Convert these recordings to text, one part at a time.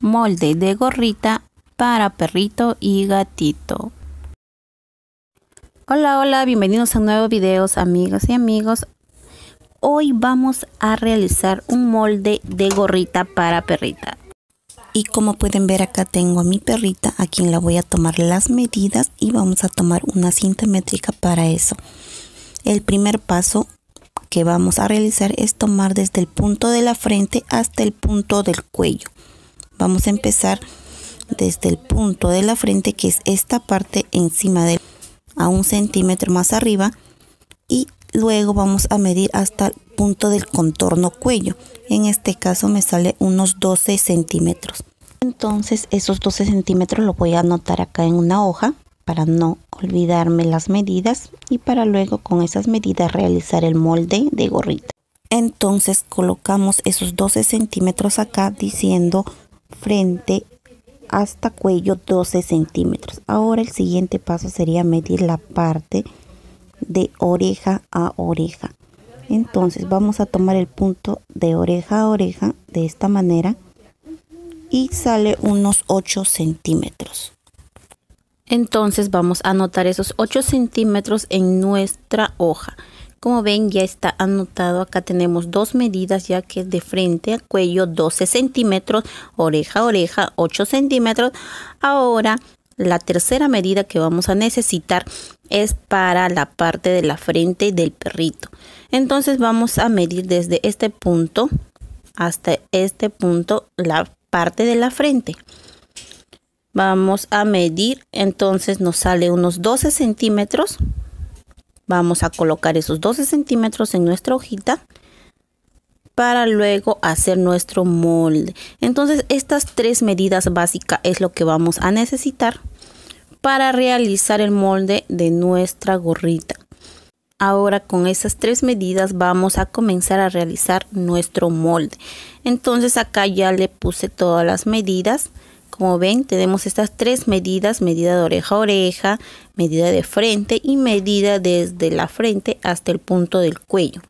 molde de gorrita para perrito y gatito. Hola, hola, bienvenidos a nuevos videos amigos y amigos. Hoy vamos a realizar un molde de gorrita para perrita. Y como pueden ver acá tengo a mi perrita a quien la voy a tomar las medidas y vamos a tomar una cinta métrica para eso. El primer paso que vamos a realizar es tomar desde el punto de la frente hasta el punto del cuello. Vamos a empezar desde el punto de la frente, que es esta parte encima de, a un centímetro más arriba y luego vamos a medir hasta el punto del contorno cuello. En este caso me sale unos 12 centímetros. Entonces esos 12 centímetros los voy a anotar acá en una hoja para no olvidarme las medidas y para luego con esas medidas realizar el molde de gorrita. Entonces colocamos esos 12 centímetros acá diciendo frente hasta cuello 12 centímetros. Ahora el siguiente paso sería medir la parte de oreja a oreja. Entonces vamos a tomar el punto de oreja a oreja de esta manera y sale unos 8 centímetros. Entonces vamos a anotar esos 8 centímetros en nuestra hoja. Como ven ya está anotado, acá tenemos dos medidas ya que de frente a cuello 12 centímetros, oreja a oreja 8 centímetros. Ahora la tercera medida que vamos a necesitar es para la parte de la frente del perrito. Entonces vamos a medir desde este punto hasta este punto la parte de la frente. Vamos a medir, entonces nos sale unos 12 centímetros Vamos a colocar esos 12 centímetros en nuestra hojita para luego hacer nuestro molde. Entonces estas tres medidas básicas es lo que vamos a necesitar para realizar el molde de nuestra gorrita. Ahora con esas tres medidas vamos a comenzar a realizar nuestro molde. Entonces acá ya le puse todas las medidas. Como ven, tenemos estas tres medidas, medida de oreja a oreja, medida de frente y medida desde la frente hasta el punto del cuello.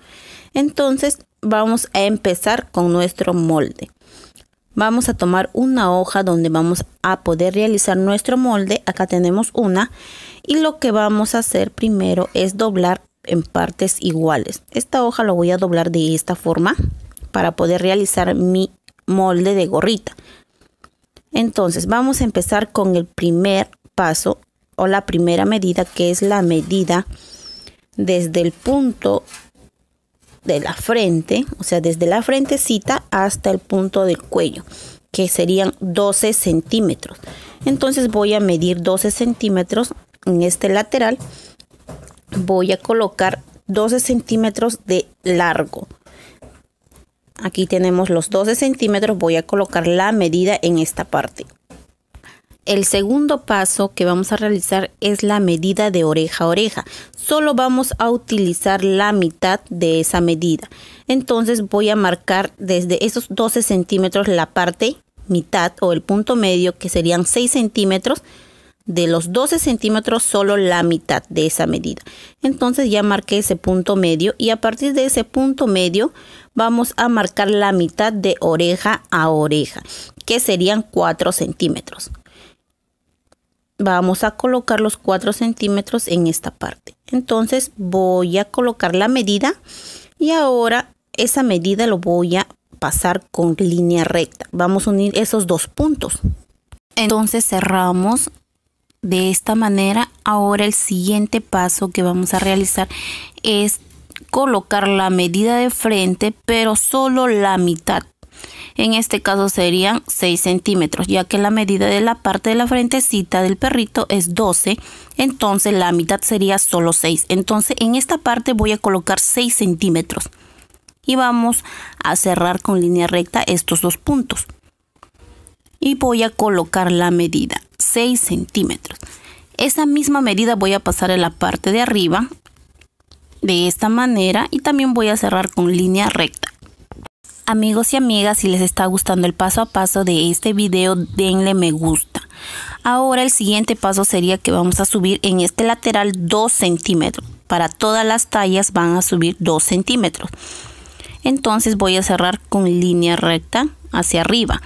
Entonces vamos a empezar con nuestro molde. Vamos a tomar una hoja donde vamos a poder realizar nuestro molde. Acá tenemos una. Y lo que vamos a hacer primero es doblar en partes iguales. Esta hoja lo voy a doblar de esta forma para poder realizar mi molde de gorrita. Entonces, vamos a empezar con el primer paso o la primera medida, que es la medida desde el punto de la frente, o sea, desde la frentecita hasta el punto del cuello, que serían 12 centímetros. Entonces voy a medir 12 centímetros en este lateral. Voy a colocar 12 centímetros de largo. Aquí tenemos los 12 centímetros. Voy a colocar la medida en esta parte. El segundo paso que vamos a realizar es la medida de oreja a oreja. Solo vamos a utilizar la mitad de esa medida. Entonces voy a marcar desde esos 12 centímetros la parte mitad o el punto medio que serían 6 centímetros. De los 12 centímetros solo la mitad de esa medida. Entonces ya marqué ese punto medio y a partir de ese punto medio vamos a marcar la mitad de oreja a oreja, que serían 4 centímetros. Vamos a colocar los 4 centímetros en esta parte. Entonces voy a colocar la medida y ahora esa medida lo voy a pasar con línea recta. Vamos a unir esos dos puntos. Entonces cerramos de esta manera. Ahora el siguiente paso que vamos a realizar es colocar la medida de frente, pero solo la mitad. En este caso serían 6 centímetros, ya que la medida de la parte de la frentecita del perrito es 12, entonces la mitad sería solo 6. Entonces en esta parte voy a colocar 6 centímetros y vamos a cerrar con línea recta estos dos puntos. Y voy a colocar la medida, 6 centímetros. Esa misma medida voy a pasar en la parte de arriba de esta manera y también voy a cerrar con línea recta. Amigos y amigas, si les está gustando el paso a paso de este video, denle me gusta. Ahora el siguiente paso sería que vamos a subir en este lateral 2 centímetros. Para todas las tallas van a subir 2 centímetros. Entonces voy a cerrar con línea recta hacia arriba.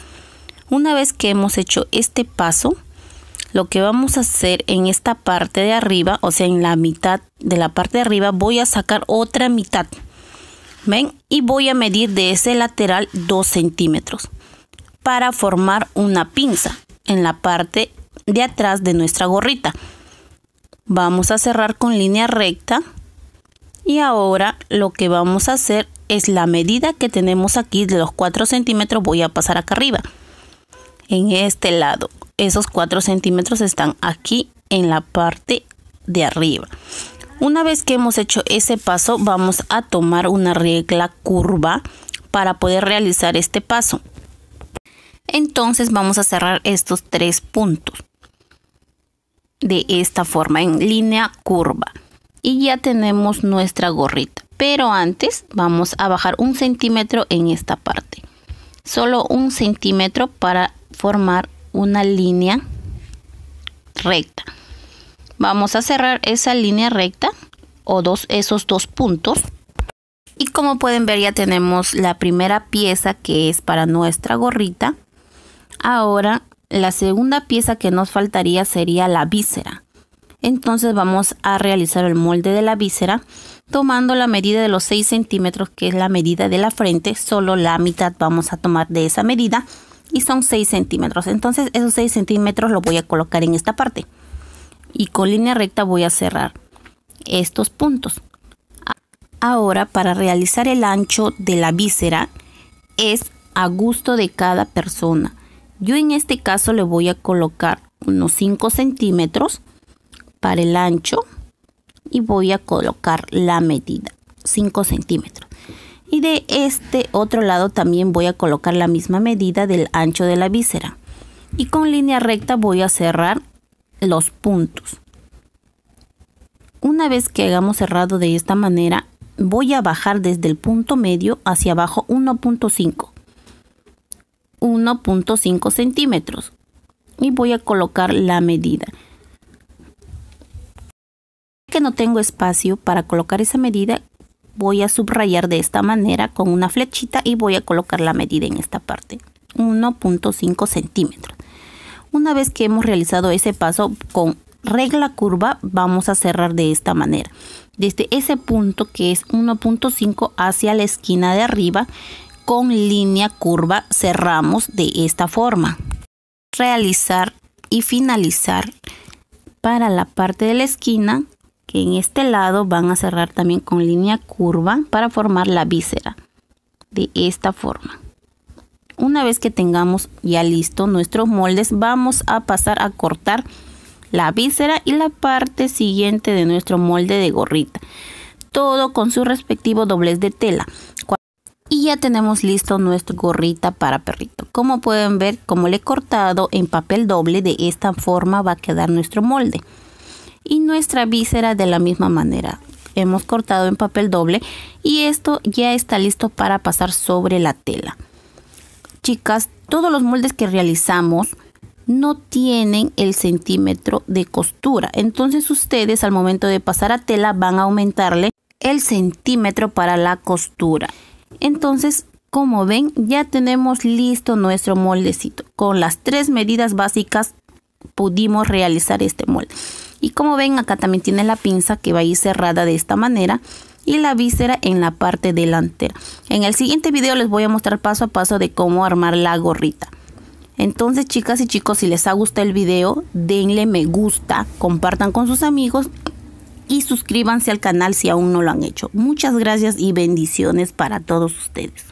Una vez que hemos hecho este paso, lo que vamos a hacer en esta parte de arriba, o sea, en la mitad de la parte de arriba, voy a sacar otra mitad. ¿Ven? Y voy a medir de ese lateral 2 centímetros para formar una pinza en la parte de atrás de nuestra gorrita. Vamos a cerrar con línea recta y ahora lo que vamos a hacer es la medida que tenemos aquí de los 4 centímetros voy a pasar acá arriba en este lado esos 4 centímetros están aquí en la parte de arriba. Una vez que hemos hecho ese paso, vamos a tomar una regla curva para poder realizar este paso. Entonces vamos a cerrar estos tres puntos de esta forma, en línea curva. Y ya tenemos nuestra gorrita. Pero antes vamos a bajar un centímetro en esta parte. Solo un centímetro para formar una línea recta. Vamos a cerrar esa línea recta o dos, esos dos puntos. Y como pueden ver ya tenemos la primera pieza que es para nuestra gorrita. Ahora la segunda pieza que nos faltaría sería la víscera. Entonces vamos a realizar el molde de la víscera tomando la medida de los 6 centímetros que es la medida de la frente. Solo la mitad vamos a tomar de esa medida y son 6 centímetros. Entonces esos 6 centímetros lo voy a colocar en esta parte y con línea recta voy a cerrar estos puntos. Ahora para realizar el ancho de la víscera es a gusto de cada persona. Yo en este caso le voy a colocar unos 5 centímetros para el ancho y voy a colocar la medida 5 centímetros y de este otro lado también voy a colocar la misma medida del ancho de la víscera y con línea recta voy a cerrar los puntos una vez que hagamos cerrado de esta manera voy a bajar desde el punto medio hacia abajo 1.5 1.5 centímetros y voy a colocar la medida que no tengo espacio para colocar esa medida voy a subrayar de esta manera con una flechita y voy a colocar la medida en esta parte 1.5 centímetros una vez que hemos realizado ese paso con regla curva vamos a cerrar de esta manera desde ese punto que es 1.5 hacia la esquina de arriba con línea curva cerramos de esta forma realizar y finalizar para la parte de la esquina en este lado van a cerrar también con línea curva para formar la víscera de esta forma. Una vez que tengamos ya listo nuestros moldes, vamos a pasar a cortar la víscera y la parte siguiente de nuestro molde de gorrita. Todo con su respectivo doblez de tela. Y ya tenemos listo nuestro gorrita para perrito. Como pueden ver, como le he cortado en papel doble, de esta forma va a quedar nuestro molde y nuestra víscera de la misma manera. Hemos cortado en papel doble y esto ya está listo para pasar sobre la tela. Chicas, todos los moldes que realizamos no tienen el centímetro de costura. Entonces ustedes al momento de pasar a tela van a aumentarle el centímetro para la costura. Entonces, como ven, ya tenemos listo nuestro moldecito. Con las tres medidas básicas pudimos realizar este molde. Y como ven acá también tiene la pinza que va a ir cerrada de esta manera y la víscera en la parte delantera. En el siguiente video les voy a mostrar paso a paso de cómo armar la gorrita. Entonces chicas y chicos si les ha gustado el video denle me gusta, compartan con sus amigos y suscríbanse al canal si aún no lo han hecho. Muchas gracias y bendiciones para todos ustedes.